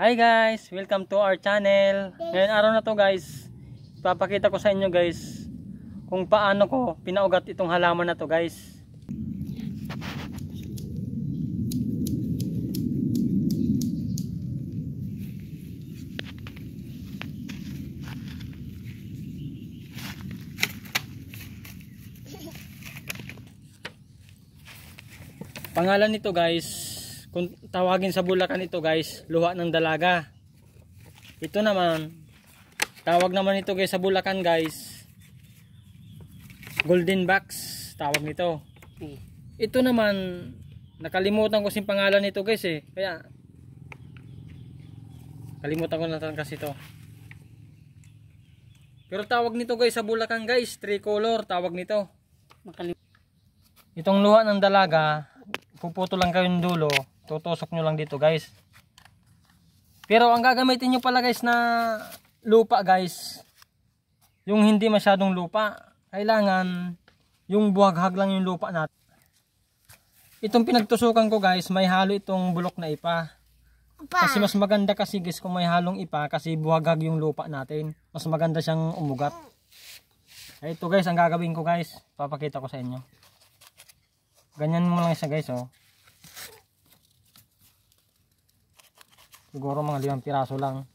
Hi guys, welcome to our channel. Ngayon araw na to guys, papakita ko sa inyo guys kung paano ko pinaugat itong halaman na to guys. Pangalan nito guys kung tawagin sa Bulacan ito guys luha ng dalaga ito naman tawag naman ito guys sa Bulacan guys golden box tawag nito ito naman nakalimutan ko sin pangalan nito guys eh kaya kalimutan ko na kasi ito pero tawag nito guys sa Bulacan guys, tricolor tawag nito. Itong luha ng dalaga, puputo lang kayo dulo tutusok nyo lang dito guys pero ang gagamitin nyo pala guys na lupa guys yung hindi masyadong lupa kailangan yung buhaghag lang yung lupa natin itong pinagtusukan ko guys may halo itong bulok na ipa pa. kasi mas maganda kasi guys kung may halong ipa kasi buhaghag yung lupa natin mas maganda siyang umugat Ay, ito guys ang gagawin ko guys papakita ko sa inyo ganyan mo lang siya guys oh siguro mga limang piraso lang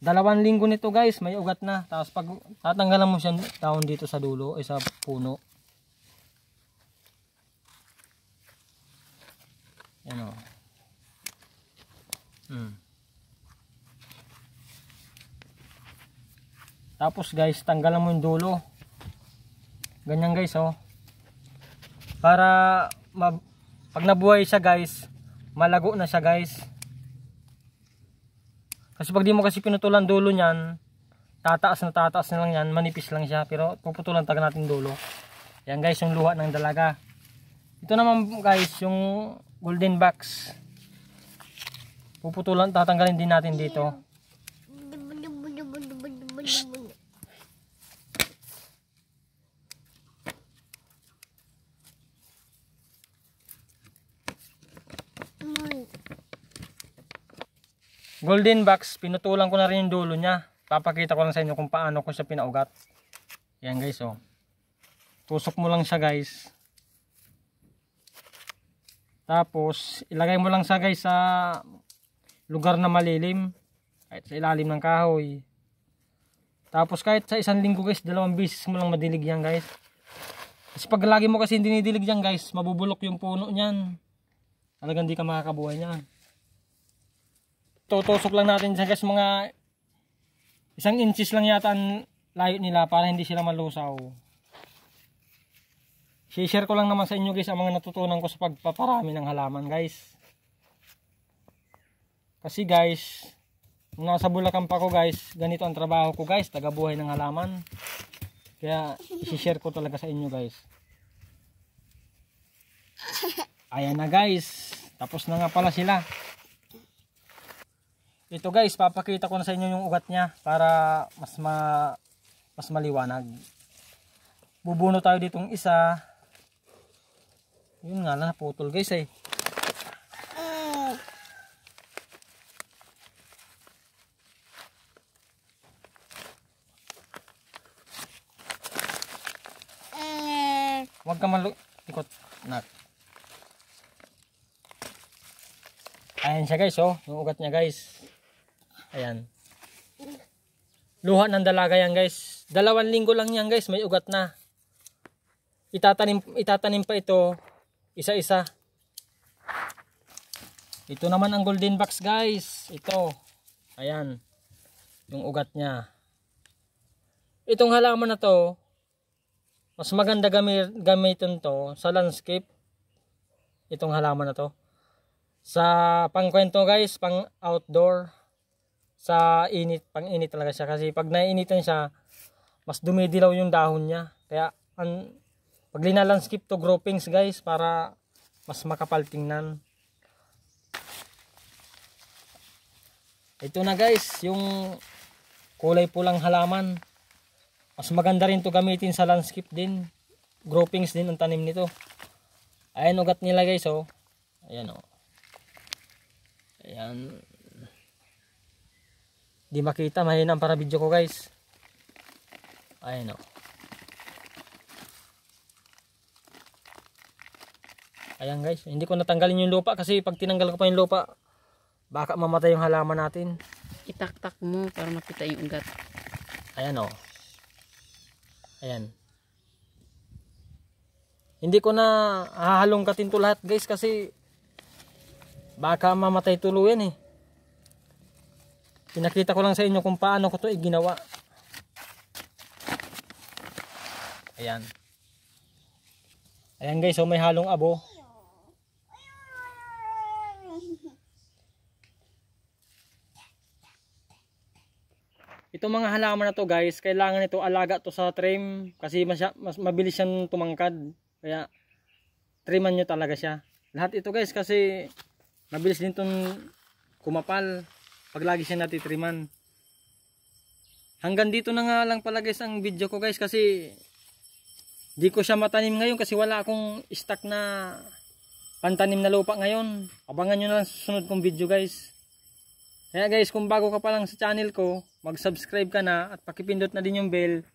dalawang linggo nito guys may ugat na tapos pag tatanggalan mo siya down dito sa dulo ay eh, sa puno ano o oh. hmm. tapos guys tanggalan mo yung dulo ganyan guys oh para pag nabuhay siya guys, malago na siya guys. Kasi pag di mo kasi pinutulan dulo niyan, tataas na tataas na lang yan, manipis lang siya. Pero puputulan taga natin dulo. Yan guys, yung luha ng dalaga. Ito naman guys, yung golden box. Puputulan, tatanggalin din natin dito. golden box pinutulan ko na rin yung dulo niya papakita ko lang sa inyo kung paano ko siya pinaugat yan guys oh tusok mo lang siya guys tapos ilagay mo lang siya guys sa lugar na malilim kahit sa ilalim ng kahoy tapos kahit sa isang linggo guys dalawang bisis mo lang madilig yan guys kasi pag lagi mo kasi dinidilig yan guys mabubulok yung puno niyan talagang di ka makakabuhay niyan tutusok lang natin sa guys mga isang inches lang yata ang layo nila para hindi sila malusaw share ko lang naman sa inyo guys ang mga natutunan ko sa pagpaparami ng halaman guys kasi guys nasa Bulacan pa ko guys ganito ang trabaho ko guys tagabuhay ng halaman kaya share ko talaga sa inyo guys ayan na guys tapos na nga pala sila ito guys papakita ko na sa inyo yung ugat niya para mas ma mas maliwanag bubuno tayo ditong isa yun nga lang naputol guys eh Huwag ka malu... Ikot. Nak. Ayan siya guys, oh. Yung ugat niya guys. Ayan. Luha ng dalaga yan guys. Dalawang linggo lang yan guys. May ugat na. Itatanim, itatanim pa ito. Isa-isa. Ito naman ang golden box guys. Ito. Ayan. Yung ugat niya. Itong halaman na to, mas maganda gamitin to sa landscape. Itong halaman na to. Sa pangkwento guys, pang outdoor sa init, pang init talaga siya kasi pag nainitan siya, mas dumidilaw yung dahon niya. Kaya ang pag linalandscape to groupings guys para mas makapal tingnan. Ito na guys, yung kulay pulang halaman. Mas maganda rin to gamitin sa landscape din. Groupings din ang tanim nito. Ayan ugat nila guys oh. Ayan oh. Ayan. Di makita, mahina para video ko guys. ayun o. Oh. Ayan guys, hindi ko natanggalin yung lupa kasi pag tinanggal ko pa yung lupa, baka mamatay yung halaman natin. Itaktak mo para makita yung ugat. Ayan o. Oh. Ayan. Hindi ko na hahalongkatin to lahat guys kasi baka mamatay tuluyan eh. Pinakita ko lang sa inyo kung paano ko to iginawa. Ayan. Ayan guys, so oh, may halong abo. Itong mga halaman na to guys, kailangan ito alaga to sa trim kasi mas, mas mabilis siyang tumangkad. Kaya triman nyo talaga siya. Lahat ito guys kasi mabilis din itong kumapal pag lagi siya natitriman hanggang dito na nga lang pala guys ang video ko guys kasi di ko siya matanim ngayon kasi wala akong stock na pantanim na lupa ngayon abangan nyo na lang susunod kong video guys kaya guys kung bago ka pa lang sa channel ko mag subscribe ka na at pakipindot na din yung bell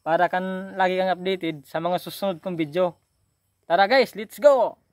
para kan lagi kang updated sa mga susunod kong video tara guys let's go